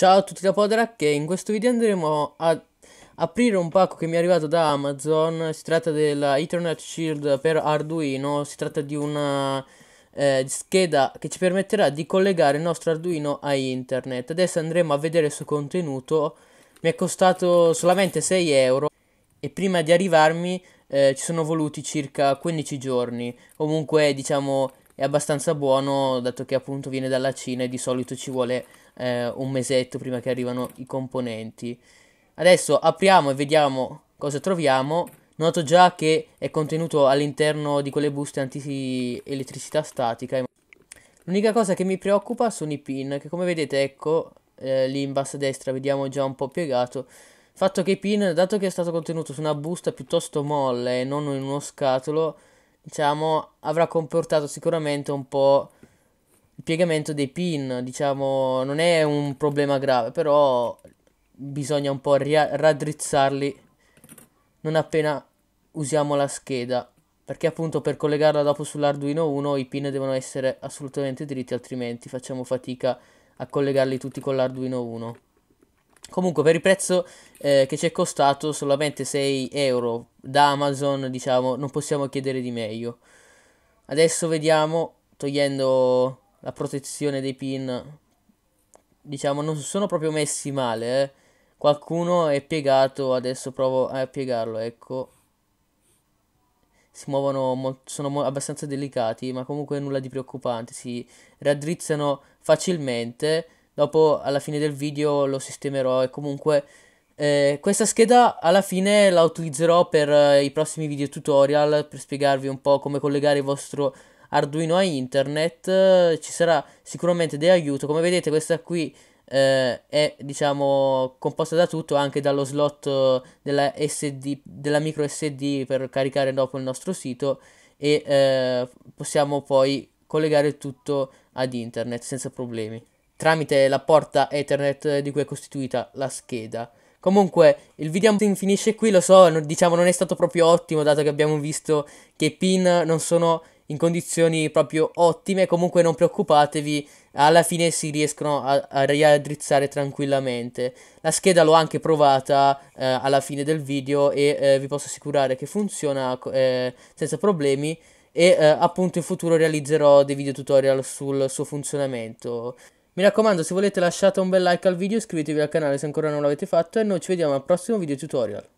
Ciao a tutti da Poderac e in questo video andremo ad aprire un pacco che mi è arrivato da Amazon Si tratta della Ethernet Shield per Arduino Si tratta di una eh, scheda che ci permetterà di collegare il nostro Arduino a internet Adesso andremo a vedere il suo contenuto Mi è costato solamente 6 euro E prima di arrivarmi eh, ci sono voluti circa 15 giorni Comunque diciamo è abbastanza buono dato che appunto viene dalla Cina e di solito ci vuole eh, un mesetto prima che arrivano i componenti. Adesso apriamo e vediamo cosa troviamo. Noto già che è contenuto all'interno di quelle buste anti-elettricità statica. L'unica cosa che mi preoccupa sono i pin, che come vedete, ecco, eh, lì in basso a destra vediamo già un po' piegato. Fatto che i pin, dato che è stato contenuto su una busta piuttosto molle e non in uno scatolo, diciamo, avrà comportato sicuramente un po' il piegamento dei pin, diciamo, non è un problema grave, però bisogna un po' raddrizzarli non appena usiamo la scheda, perché appunto per collegarla dopo sull'Arduino 1 i pin devono essere assolutamente dritti, altrimenti facciamo fatica a collegarli tutti con l'Arduino 1. Comunque per il prezzo eh, che ci è costato solamente 6 euro da Amazon, diciamo, non possiamo chiedere di meglio. Adesso vediamo, togliendo la protezione dei pin, diciamo, non sono proprio messi male, eh. Qualcuno è piegato, adesso provo a piegarlo, ecco. Si muovono, sono abbastanza delicati, ma comunque nulla di preoccupante, si raddrizzano facilmente. Dopo, alla fine del video, lo sistemerò e comunque... Eh, questa scheda alla fine la utilizzerò per eh, i prossimi video tutorial per spiegarvi un po' come collegare il vostro Arduino a internet ci sarà sicuramente dell'aiuto. Come vedete questa qui eh, è diciamo composta da tutto, anche dallo slot eh, della, SD, della micro SD per caricare dopo il nostro sito e eh, possiamo poi collegare tutto ad internet senza problemi tramite la porta Ethernet eh, di cui è costituita la scheda. Comunque il video finisce qui, lo so, diciamo non è stato proprio ottimo dato che abbiamo visto che i pin non sono in condizioni proprio ottime, comunque non preoccupatevi, alla fine si riescono a, a riaddrizzare tranquillamente. La scheda l'ho anche provata eh, alla fine del video e eh, vi posso assicurare che funziona eh, senza problemi e eh, appunto in futuro realizzerò dei video tutorial sul suo funzionamento. Mi raccomando se volete lasciate un bel like al video, iscrivetevi al canale se ancora non l'avete fatto e noi ci vediamo al prossimo video tutorial.